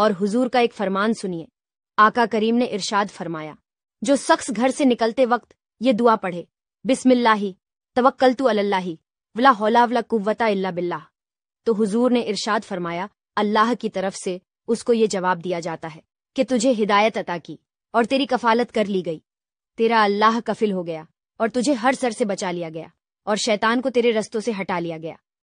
और हुजूर का एक फरमान सुनिए आका करीम ने इरशाद फरमाया जो शख्स घर से निकलते वक्त ये दुआ पढ़े बिस्मिल्लाही तवक्कल तो अल्लाही वला होला वला कुव्वता इल्ला बिल्ला तो हुजूर ने इरशाद फरमाया अल्लाह की तरफ से उसको ये जवाब दिया जाता है कि तुझे हिदायत अता की और तेरी कफालत कर ली गई तेरा अल्लाह कफिल हो गया और तुझे हर सर से बचा लिया गया और शैतान को तेरे रस्तों से हटा लिया गया